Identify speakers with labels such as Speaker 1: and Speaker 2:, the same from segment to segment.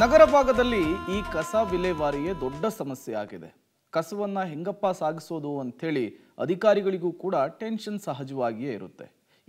Speaker 1: ನಗರ ಭಾಗದಲ್ಲಿ ಈ ಕಸ ವಿಲೇವಾರಿಯೇ ದೊಡ್ಡ ಸಮಸ್ಯೆ ಆಗಿದೆ ಕಸವನ್ನು ಹೆಂಗಪ್ಪ ಸಾಗಿಸೋದು ಅಂಥೇಳಿ ಅಧಿಕಾರಿಗಳಿಗೂ ಕೂಡ ಟೆನ್ಷನ್ ಸಹಜವಾಗಿಯೇ ಇರುತ್ತೆ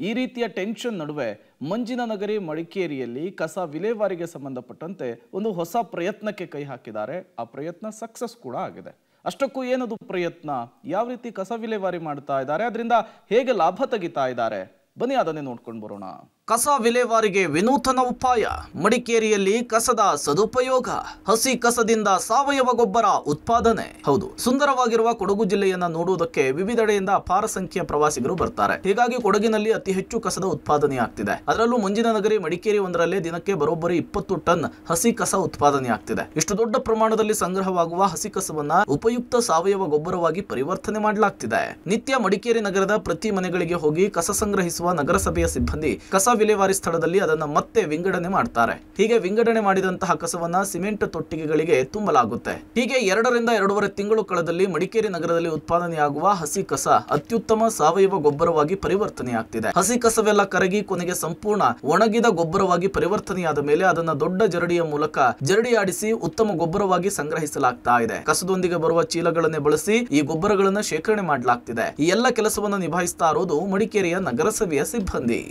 Speaker 1: ಈ ರೀತಿಯ ಟೆನ್ಷನ್ ನಡುವೆ ಮಂಜಿನ ನಗರಿ ಮಡಿಕೇರಿಯಲ್ಲಿ ಕಸ ವಿಲೇವಾರಿಗೆ ಸಂಬಂಧಪಟ್ಟಂತೆ ಒಂದು ಹೊಸ ಪ್ರಯತ್ನಕ್ಕೆ ಕೈ ಹಾಕಿದ್ದಾರೆ ಆ ಪ್ರಯತ್ನ ಸಕ್ಸಸ್ ಕೂಡ ಆಗಿದೆ ಅಷ್ಟಕ್ಕೂ ಏನದು ಪ್ರಯತ್ನ ಯಾವ ರೀತಿ ಕಸ ವಿಲೇವಾರಿ ಮಾಡ್ತಾ ಇದ್ದಾರೆ ಅದರಿಂದ ಹೇಗೆ ಲಾಭ ತೆಗಿತಾ ಇದ್ದಾರೆ ಬನ್ನಿ ಅದನ್ನೇ ನೋಡ್ಕೊಂಡು ಬರೋಣ ಕಸ ವಿಲೇವಾರಿಗೆ ವಿನೂತನ ಉಪಾಯ ಮಡಿಕೇರಿಯಲ್ಲಿ ಕಸದ ಸದುಪಯೋಗ ಹಸಿ ಕಸದಿಂದ ಸಾವಯವ ಗೊಬ್ಬರ ಉತ್ಪಾದನೆ ಹೌದು ಸುಂದರವಾಗಿರುವ ಕೊಡಗು ಜಿಲ್ಲೆಯನ್ನ ನೋಡುವುದಕ್ಕೆ ವಿವಿಧೆಡೆಯಿಂದ ಅಪಾರ ಸಂಖ್ಯೆಯ ಪ್ರವಾಸಿಗರು ಬರ್ತಾರೆ ಹೀಗಾಗಿ ಕೊಡಗಿನಲ್ಲಿ ಅತಿ ಹೆಚ್ಚು ಕಸದ ಉತ್ಪಾದನೆ ಆಗ್ತಿದೆ ಅದರಲ್ಲೂ ಮುಂಜಿನ ನಗರಿ ಮಡಿಕೇರಿ ಒಂದರಲ್ಲೇ ದಿನಕ್ಕೆ ಬರೋಬ್ಬರಿ ಇಪ್ಪತ್ತು ಟನ್ ಹಸಿ ಕಸ ಉತ್ಪಾದನೆ ಆಗ್ತಿದೆ ಇಷ್ಟು ದೊಡ್ಡ ಪ್ರಮಾಣದಲ್ಲಿ ಸಂಗ್ರಹವಾಗುವ ಹಸಿ ಕಸವನ್ನ ಉಪಯುಕ್ತ ಸಾವಯವ ಗೊಬ್ಬರವಾಗಿ ಪರಿವರ್ತನೆ ಮಾಡಲಾಗ್ತಿದೆ ನಿತ್ಯ ಮಡಿಕೇರಿ ನಗರದ ಪ್ರತಿ ಮನೆಗಳಿಗೆ ಹೋಗಿ ಕಸ ಸಂಗ್ರಹಿಸುವ ನಗರಸಭೆಯ ಸಿಬ್ಬಂದಿ ಕಸ ವಿಲೇವಾರಿ ಸ್ಥಳದಲ್ಲಿ ಅದನ್ನು ಮತ್ತೆ ವಿಂಗಡಣೆ ಮಾಡ್ತಾರೆ ಹೀಗೆ ವಿಂಗಡಣೆ ಮಾಡಿದಂತಹ ಕಸವನ್ನ ಸಿಮೆಂಟ್ ತೊಟ್ಟಿಗೆಗಳಿಗೆ ತುಂಬಲಾಗುತ್ತೆ ಹೀಗೆ ಎರಡರಿಂದ ಎರಡೂವರೆ ತಿಂಗಳು ಕಳದಲ್ಲಿ ಮಡಿಕೇರಿ ನಗರದಲ್ಲಿ ಉತ್ಪಾದನೆಯಾಗುವ ಹಸಿ ಕಸ ಅತ್ಯುತ್ತಮ ಸಾವಯವ ಗೊಬ್ಬರವಾಗಿ ಪರಿವರ್ತನೆಯಾಗ್ತಿದೆ ಹಸಿ ಕಸವೆಲ್ಲ ಕರಗಿ ಕೊನೆಗೆ ಸಂಪೂರ್ಣ ಒಣಗಿದ ಗೊಬ್ಬರವಾಗಿ ಪರಿವರ್ತನೆಯಾದ ಮೇಲೆ ಅದನ್ನ ದೊಡ್ಡ ಜರಡಿಯ ಮೂಲಕ ಜರಡಿಯಾಡಿಸಿ ಉತ್ತಮ ಗೊಬ್ಬರವಾಗಿ ಸಂಗ್ರಹಿಸಲಾಗ್ತಾ ಇದೆ ಕಸದೊಂದಿಗೆ ಬರುವ ಚೀಲಗಳನ್ನೇ ಬಳಸಿ ಈ ಗೊಬ್ಬರಗಳನ್ನು ಶೇಖರಣೆ ಮಾಡಲಾಗ್ತಿದೆ ಈ ಎಲ್ಲ ಕೆಲಸವನ್ನು ನಿಭಾಯಿಸ್ತಾ ಇರೋದು ಮಡಿಕೇರಿಯ ನಗರಸಭೆಯ ಸಿಬ್ಬಂದಿ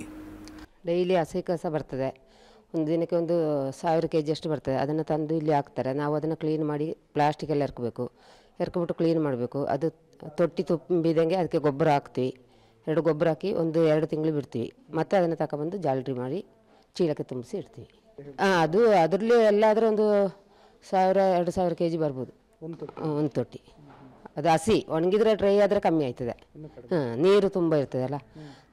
Speaker 2: ಡೈಲಿ ಹಸಿ ಕಸ ಬರ್ತದೆ ಒಂದು ದಿನಕ್ಕೆ ಒಂದು ಸಾವಿರ ಕೆ ಜಿ ಅಷ್ಟು ಬರ್ತದೆ ಅದನ್ನು ತಂದು ಇಲ್ಲಿ ಹಾಕ್ತಾರೆ ನಾವು ಅದನ್ನು ಕ್ಲೀನ್ ಮಾಡಿ ಪ್ಲಾಸ್ಟಿಕೆಲ್ಲ ಎರ್ಕಬೇಕು ಎರ್ಕೊಬಿಟ್ಟು ಕ್ಲೀನ್ ಮಾಡಬೇಕು ಅದು ತೊಟ್ಟಿ ತುಂಬಿದಂಗೆ ಅದಕ್ಕೆ ಗೊಬ್ಬರ ಹಾಕ್ತೀವಿ ಎರಡು ಗೊಬ್ಬರ ಹಾಕಿ ಒಂದು ಎರಡು ತಿಂಗಳು ಬಿಡ್ತೀವಿ ಮತ್ತೆ ಅದನ್ನು ತಗೊಬಂದು ಜಾಲ್ರಿ ಮಾಡಿ ಚೀಲಕ್ಕೆ ತುಂಬಿಸಿ ಇಡ್ತೀವಿ ಹಾಂ ಅದು ಅದರಲ್ಲಿ ಎಲ್ಲಾದರೂ ಒಂದು ಸಾವಿರ ಎರಡು ಸಾವಿರ ಕೆ ಜಿ ಬರ್ಬೋದು ಒಂದು ತೊಟ್ಟಿ ಅದು ಹಸಿ ಒಣಗಿದ್ರೆ ಡ್ರೈ ಆದರೆ ಕಮ್ಮಿ ಆಯ್ತದೆ ಹಾಂ ನೀರು ತುಂಬ ಇರ್ತದಲ್ಲ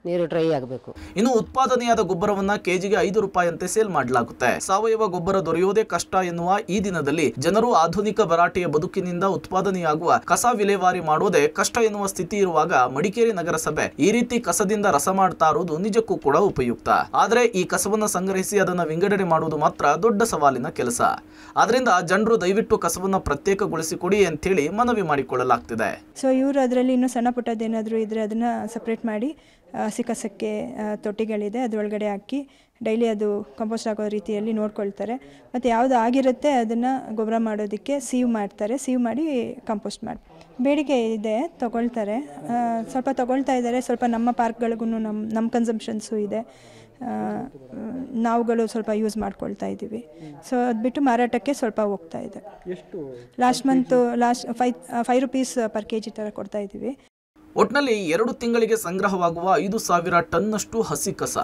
Speaker 2: ನೀರು ಡ್ರೈ ಆಗಬೇಕು
Speaker 1: ಇನ್ನು ಉತ್ಪಾದನೆಯಾದ ಗೊಬ್ಬರವನ್ನ ಕೆಜಿಗೆ ಐದು ರೂಪಾಯಿಯಂತೆ ಸೇಲ್ ಮಾಡಲಾಗುತ್ತೆ ಸಾವಯವ ಗೊಬ್ಬರ ದೊರೆಯುವುದೇ ಕಷ್ಟ ಎನ್ನುವ ಈ ದಿನದಲ್ಲಿ ಜನರು ಆಧುನಿಕ ಭರಾಟೆಯ ಬದುಕಿನಿಂದ ಉತ್ಪಾದನೆಯಾಗುವ ಕಸ ವಿಲೇವಾರಿ ಮಾಡುವುದೇ ಕಷ್ಟ ಎನ್ನುವ ಸ್ಥಿತಿ ಇರುವಾಗ ಮಡಿಕೇರಿ ನಗರಸಭೆ ಈ ರೀತಿ ಕಸದಿಂದ ರಸ ಮಾಡ್ತಾ ಇರುವುದು ನಿಜಕ್ಕೂ ಕೂಡ ಉಪಯುಕ್ತ ಆದರೆ ಈ ಕಸವನ್ನು ಸಂಗ್ರಹಿಸಿ ಅದನ್ನು ವಿಂಗಡಣೆ ಮಾಡುವುದು ಮಾತ್ರ ದೊಡ್ಡ ಸವಾಲಿನ ಕೆಲಸ ಆದ್ರಿಂದ ಜನರು ದಯವಿಟ್ಟು ಕಸವನ್ನು ಪ್ರತ್ಯೇಕಗೊಳಿಸಿ ಕೊಡಿ ಅಂತ ಹೇಳಿ ಮನವಿ ಮಾಡಿಕೊಳ್ಳಲಾಗ್ತಿದೆ
Speaker 3: ಸೊ ಇವರು ಅದರಲ್ಲಿ ಇನ್ನು ಸಣ್ಣ ಪುಟ್ಟದೇನಾದರೂ ಇದ್ರೆ ಅದನ್ನ ಸಪ್ರೇಟ್ ಮಾಡಿ ಸಿಕಸಕ್ಕೆ ತೊಟ್ಟಿಗಳಿದೆ ಅದರೊಳಗಡೆ ಹಾಕಿ ಡೈಲಿ ಅದು ಕಂಪೋಸ್ಟ್ ಆಗೋ ರೀತಿಯಲ್ಲಿ ನೋಡ್ಕೊಳ್ತಾರೆ ಮತ್ತು ಯಾವುದು ಆಗಿರುತ್ತೆ ಅದನ್ನು ಗೊಬ್ಬರ ಮಾಡೋದಕ್ಕೆ ಸೀವ್ ಮಾಡ್ತಾರೆ ಸೀವ್ ಮಾಡಿ ಕಂಪೋಸ್ಟ್ ಮಾಡಿ ಬೇಡಿಕೆ ಇದೆ ತೊಗೊಳ್ತಾರೆ ಸ್ವಲ್ಪ ತೊಗೊಳ್ತಾ ಇದ್ದಾರೆ ಸ್ವಲ್ಪ ನಮ್ಮ ಪಾರ್ಕ್ಗಳಿಗೂ ನಮ್ಮ ನಮ್ಮ ಕನ್ಸಂಪ್ಷನ್ಸು ಇದೆ ನಾವುಗಳು ಸ್ವಲ್ಪ ಯೂಸ್ ಮಾಡ್ಕೊಳ್ತಾ ಇದ್ದೀವಿ ಸೊ ಅದು ಬಿಟ್ಟು ಮಾರಾಟಕ್ಕೆ ಸ್ವಲ್ಪ ಹೋಗ್ತಾ ಇದೆ last month last five five rupees per K G ಥರ ಕೊಡ್ತಾ ಇದ್ದೀವಿ
Speaker 1: ಒಟ್ನಲ್ಲಿ ಎರಡು ತಿಂಗಳಿಗೆ ಸಂಗ್ರಹವಾಗುವ ಐದು ಸಾವಿರ ಟನ್ನಷ್ಟು ಹಸಿ ಕಸ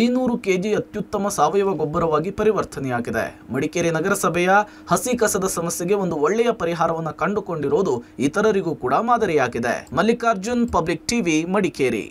Speaker 1: ಐನೂರು ಕೆಜಿ ಅತ್ಯುತ್ತಮ ಸಾವಯವ ಗೊಬ್ಬರವಾಗಿ ಪರಿವರ್ತನೆಯಾಗಿದೆ ಮಡಿಕೇರಿ ನಗರಸಭೆಯ ಹಸಿ ಕಸದ ಸಮಸ್ಯೆಗೆ ಒಂದು ಒಳ್ಳೆಯ ಪರಿಹಾರವನ್ನು ಕಂಡುಕೊಂಡಿರುವುದು ಇತರರಿಗೂ ಕೂಡ ಮಾದರಿಯಾಗಿದೆ ಮಲ್ಲಿಕಾರ್ಜುನ್ ಪಬ್ಲಿಕ್ ಟಿವಿ ಮಡಿಕೇರಿ